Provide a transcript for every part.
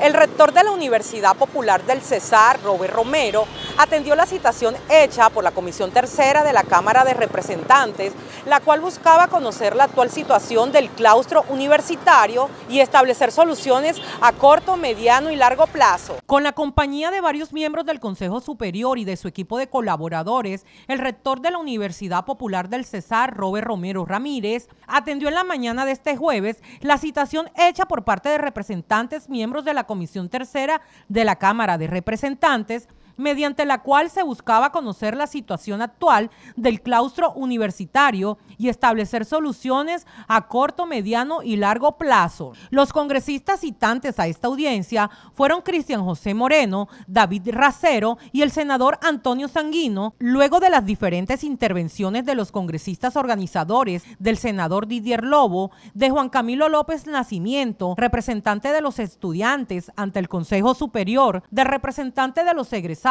El rector de la Universidad Popular del César, Robert Romero, atendió la citación hecha por la Comisión Tercera de la Cámara de Representantes, la cual buscaba conocer la actual situación del claustro universitario y establecer soluciones a corto, mediano y largo plazo. Con la compañía de varios miembros del Consejo Superior y de su equipo de colaboradores, el rector de la Universidad Popular del Cesar, Robert Romero Ramírez, atendió en la mañana de este jueves la citación hecha por parte de representantes miembros de la Comisión Tercera de la Cámara de Representantes mediante la cual se buscaba conocer la situación actual del claustro universitario y establecer soluciones a corto, mediano y largo plazo. Los congresistas citantes a esta audiencia fueron Cristian José Moreno, David Racero y el senador Antonio Sanguino, luego de las diferentes intervenciones de los congresistas organizadores, del senador Didier Lobo, de Juan Camilo López Nacimiento, representante de los estudiantes ante el Consejo Superior, de representante de los egresados,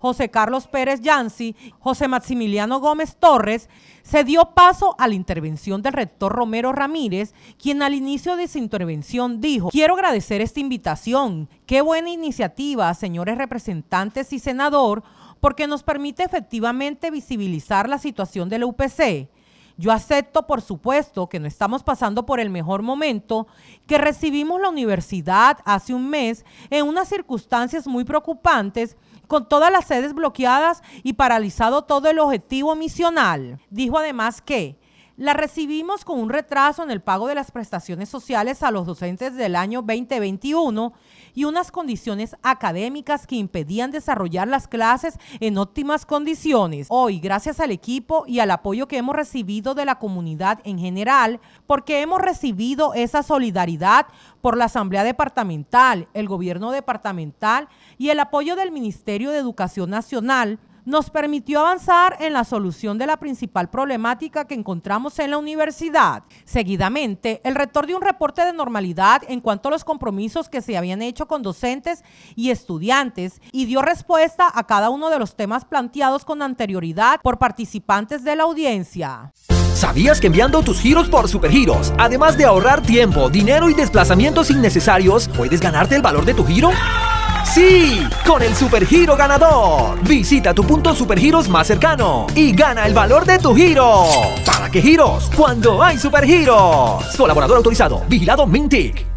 José Carlos Pérez Yancy, José Maximiliano Gómez Torres, se dio paso a la intervención del rector Romero Ramírez, quien al inicio de su intervención dijo, quiero agradecer esta invitación, qué buena iniciativa, señores representantes y senador, porque nos permite efectivamente visibilizar la situación de la UPC yo acepto, por supuesto, que no estamos pasando por el mejor momento, que recibimos la universidad hace un mes en unas circunstancias muy preocupantes con todas las sedes bloqueadas y paralizado todo el objetivo misional. Dijo además que la recibimos con un retraso en el pago de las prestaciones sociales a los docentes del año 2021 y unas condiciones académicas que impedían desarrollar las clases en óptimas condiciones. Hoy, gracias al equipo y al apoyo que hemos recibido de la comunidad en general, porque hemos recibido esa solidaridad por la Asamblea Departamental, el Gobierno Departamental y el apoyo del Ministerio de Educación Nacional, nos permitió avanzar en la solución de la principal problemática que encontramos en la universidad. Seguidamente, el rector dio un reporte de normalidad en cuanto a los compromisos que se habían hecho con docentes y estudiantes y dio respuesta a cada uno de los temas planteados con anterioridad por participantes de la audiencia. ¿Sabías que enviando tus giros por Supergiros, además de ahorrar tiempo, dinero y desplazamientos innecesarios, puedes ganarte el valor de tu giro? ¡Sí! Con el Supergiro ganador. Visita tu punto Supergiros más cercano y gana el valor de tu giro. ¿Para qué giros? Cuando hay Supergiros. Colaborador autorizado. Vigilado Mintic.